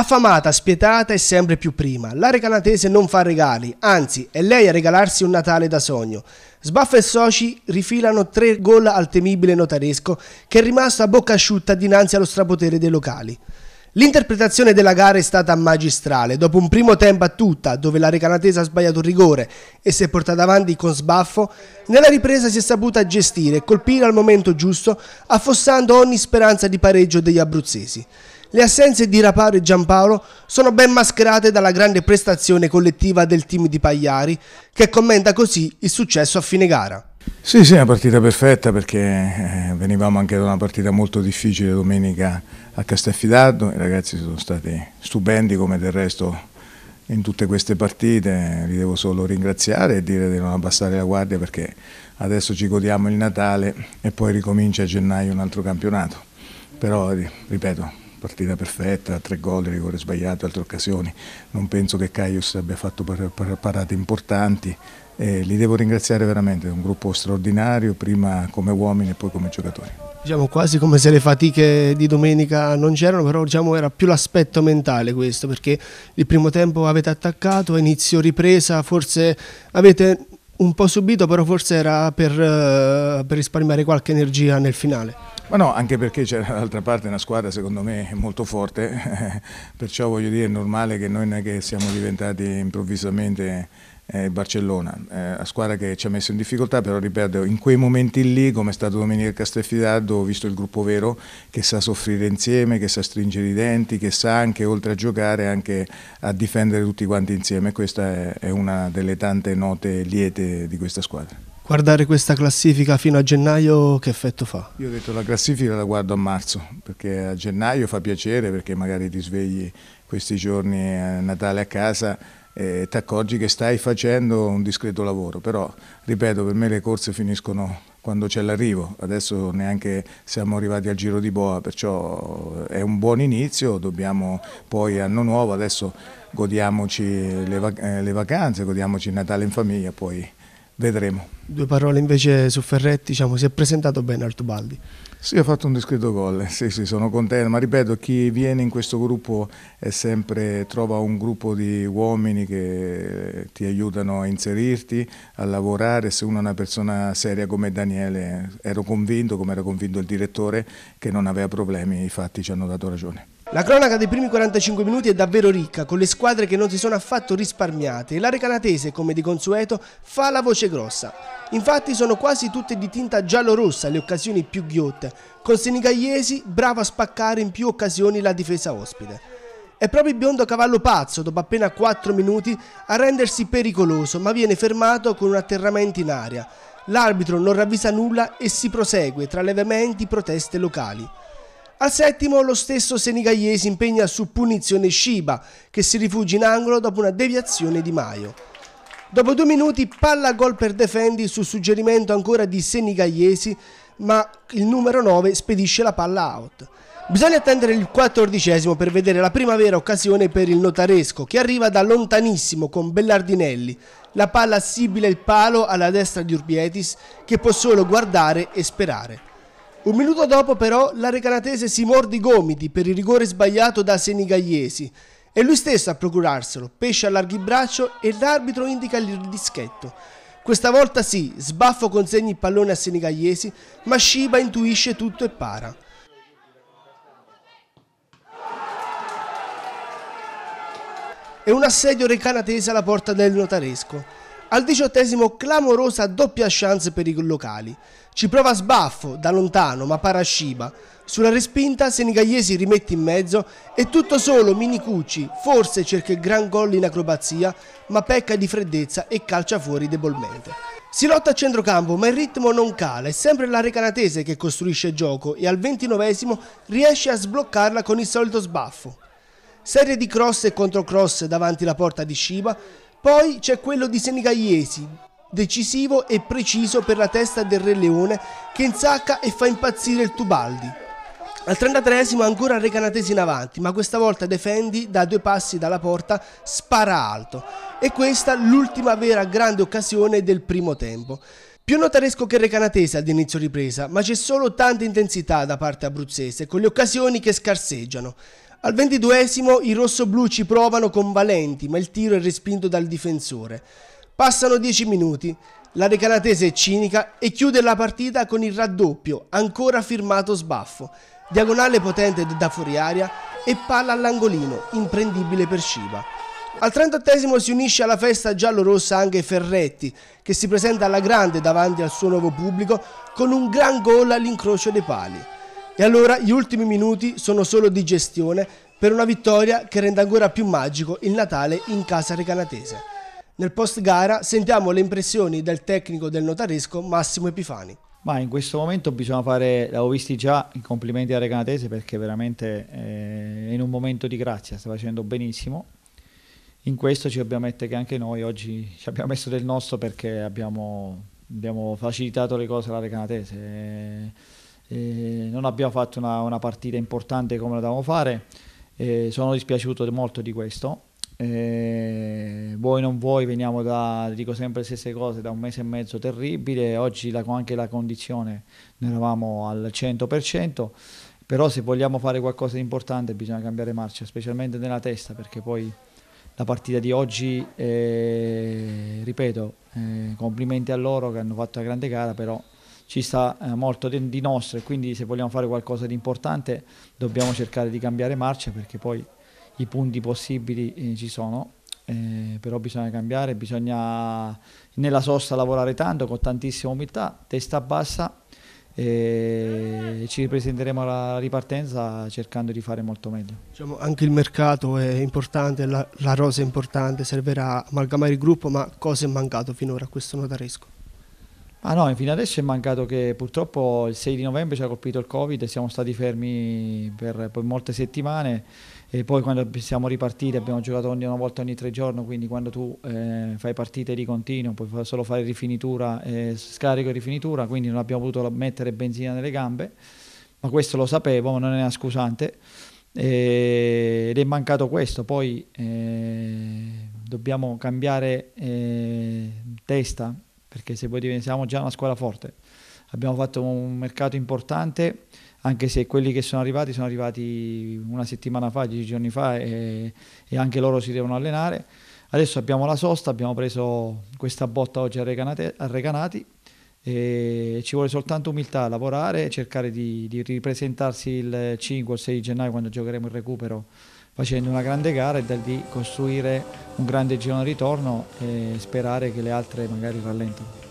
Affamata, spietata e sempre più prima, l'area canatese non fa regali, anzi è lei a regalarsi un Natale da sogno. Sbaffa e soci rifilano tre gol al temibile notaresco che è rimasto a bocca asciutta dinanzi allo strapotere dei locali. L'interpretazione della gara è stata magistrale, dopo un primo tempo a tutta, dove la recanatese ha sbagliato un rigore e si è portata avanti con sbaffo, nella ripresa si è saputa gestire e colpire al momento giusto, affossando ogni speranza di pareggio degli abruzzesi. Le assenze di Raparo e Giampaolo sono ben mascherate dalla grande prestazione collettiva del team di Pagliari, che commenta così il successo a fine gara. Sì, sì, una partita perfetta perché eh, venivamo anche da una partita molto difficile domenica a Castelfidardo, i ragazzi sono stati stupendi come del resto in tutte queste partite, li devo solo ringraziare e dire di non abbassare la guardia perché adesso ci godiamo il Natale e poi ricomincia a gennaio un altro campionato, però ripeto, partita perfetta, tre gol, rigore sbagliato, altre occasioni. Non penso che Caius abbia fatto parate importanti. Eh, li devo ringraziare veramente, è un gruppo straordinario, prima come uomini e poi come giocatori. Diciamo quasi come se le fatiche di domenica non c'erano, però diciamo era più l'aspetto mentale questo, perché il primo tempo avete attaccato, inizio ripresa, forse avete un po' subito, però forse era per, eh, per risparmiare qualche energia nel finale. Ma no, anche perché c'era dall'altra parte una squadra secondo me molto forte, perciò voglio dire è normale che noi non è che siamo diventati improvvisamente eh, Barcellona, eh, la squadra che ci ha messo in difficoltà, però ripeto, in quei momenti lì, come è stato Domenico Castelfidardo, ho visto il gruppo vero che sa soffrire insieme, che sa stringere i denti, che sa anche oltre a giocare anche a difendere tutti quanti insieme, questa è, è una delle tante note liete di questa squadra. Guardare questa classifica fino a gennaio che effetto fa? Io ho detto la classifica la guardo a marzo, perché a gennaio fa piacere perché magari ti svegli questi giorni a eh, Natale a casa e ti accorgi che stai facendo un discreto lavoro, però ripeto per me le corse finiscono quando c'è l'arrivo, adesso neanche siamo arrivati al giro di boa, perciò eh, è un buon inizio, dobbiamo poi anno nuovo, adesso godiamoci le, vac eh, le vacanze, godiamoci Natale in famiglia, poi vedremo. Due parole invece su Ferretti, diciamo, si è presentato bene Altobaldi. Sì, ha fatto un discreto gol, sì, sì, sono contento, ma ripeto, chi viene in questo gruppo è sempre, trova un gruppo di uomini che ti aiutano a inserirti, a lavorare, se uno è una persona seria come Daniele, ero convinto, come era convinto il direttore, che non aveva problemi, i fatti ci hanno dato ragione. La cronaca dei primi 45 minuti è davvero ricca, con le squadre che non si sono affatto risparmiate e la recanatese, come di consueto, fa la voce grossa. Infatti sono quasi tutte di tinta giallo-rossa le occasioni più ghiotte, con Senigallesi bravo a spaccare in più occasioni la difesa ospite. È proprio il biondo cavallo pazzo, dopo appena 4 minuti, a rendersi pericoloso, ma viene fermato con un atterramento in aria. L'arbitro non ravvisa nulla e si prosegue tra levamenti proteste locali. Al settimo lo stesso Senigallier impegna su punizione Shiba, che si rifugia in angolo dopo una deviazione di Maio. Dopo due minuti palla gol per Defendi su suggerimento ancora di senigallesi, ma il numero 9 spedisce la palla out. Bisogna attendere il quattordicesimo per vedere la prima vera occasione per il notaresco, che arriva da lontanissimo con Bellardinelli. La palla assibila il palo alla destra di Urbietis, che può solo guardare e sperare. Un minuto dopo però l'arecanatese si morde i gomiti per il rigore sbagliato da Senigallesi. È lui stesso a procurarselo, pesce a larghi braccio e l'arbitro indica il dischetto. Questa volta sì, sbaffo consegna il pallone a Senigallesi, ma Shiba intuisce tutto e para. È un assedio recanatese alla porta del notaresco. Al diciottesimo clamorosa doppia chance per i locali. Ci prova sbaffo, da lontano, ma Parasciba. Sulla respinta Senigallesi rimette in mezzo e tutto solo Minicucci forse cerca il gran gol in acrobazia, ma pecca di freddezza e calcia fuori debolmente. Si lotta a centrocampo ma il ritmo non cala, è sempre la Recanatese che costruisce il gioco e al ventinovesimo riesce a sbloccarla con il solito sbaffo. Serie di cross e controcross davanti alla porta di Shiba, poi c'è quello di Senigallesi, decisivo e preciso per la testa del Re Leone che insacca e fa impazzire il Tubaldi. Al 33 ancora Recanatesi in avanti, ma questa volta Defendi da due passi dalla porta spara alto. E questa l'ultima vera grande occasione del primo tempo. Più notaresco che Recanatese ad inizio ripresa, ma c'è solo tanta intensità da parte abruzzese, con le occasioni che scarseggiano. Al ventiduesimo i rossoblù ci provano con Valenti, ma il tiro è respinto dal difensore. Passano dieci minuti, la recanatese è cinica e chiude la partita con il raddoppio, ancora firmato sbaffo, diagonale potente da fuori aria e palla all'angolino, imprendibile per Sciva. Al 38 si unisce alla festa giallorossa anche Ferretti, che si presenta alla grande davanti al suo nuovo pubblico con un gran gol all'incrocio dei pali. E allora gli ultimi minuti sono solo di gestione per una vittoria che rende ancora più magico il Natale in casa recanatese. Nel post gara sentiamo le impressioni del tecnico del notaresco Massimo Epifani. Ma in questo momento bisogna fare, l'avevo visti già, i complimenti a Recanatese perché veramente è eh, in un momento di grazia, sta facendo benissimo. In questo ci dobbiamo mettere che anche noi oggi ci abbiamo messo del nostro perché abbiamo, abbiamo facilitato le cose alla Recanatese eh, non abbiamo fatto una, una, partita importante come la dovevamo fare, eh, sono dispiaciuto molto di questo. Eh, voi non voi veniamo da, dico sempre le stesse cose, da un mese e mezzo terribile, oggi la, anche la condizione, ne eravamo al 100%, però se vogliamo fare qualcosa di importante bisogna cambiare marcia, specialmente nella testa, perché poi la partita di oggi, ripeto, complimenti a loro che hanno fatto una grande gara, però ci sta eh, molto di nostro e quindi se vogliamo fare qualcosa di importante dobbiamo cercare di cambiare marcia perché poi i punti possibili eh, ci sono, eh, però bisogna cambiare, bisogna nella sosta lavorare tanto con tantissima umiltà, testa bassa e eh, ci ripresenteremo alla ripartenza cercando di fare molto meglio. Diciamo, anche il mercato è importante, la, la rosa è importante, servirà amalgamare il gruppo, ma cosa è mancato finora a questo notaresco? Ah no, fino adesso è mancato che purtroppo il 6 di novembre ci ha colpito il Covid, siamo stati fermi per, molte settimane e poi quando siamo ripartiti abbiamo giocato ogni, una volta ogni tre giorni, quindi quando tu eh, fai partite di continuo puoi solo fare rifinitura, eh, scarico e rifinitura, quindi non abbiamo potuto mettere benzina nelle gambe, ma questo lo sapevo, non è una scusante eh, ed è mancato questo, poi eh, dobbiamo cambiare eh, testa perché se poi diventiamo già una squadra forte, abbiamo fatto un mercato importante, anche se quelli che sono arrivati sono arrivati una settimana fa, dieci giorni fa e, e anche loro si devono allenare. Adesso abbiamo la sosta, abbiamo preso questa botta oggi a Reganati e ci vuole soltanto umiltà, lavorare cercare di, di ripresentarsi il 5 o 6 gennaio quando giocheremo il recupero facendo una grande gara e da lì costruire un grande giro di ritorno e sperare che le altre magari rallentino.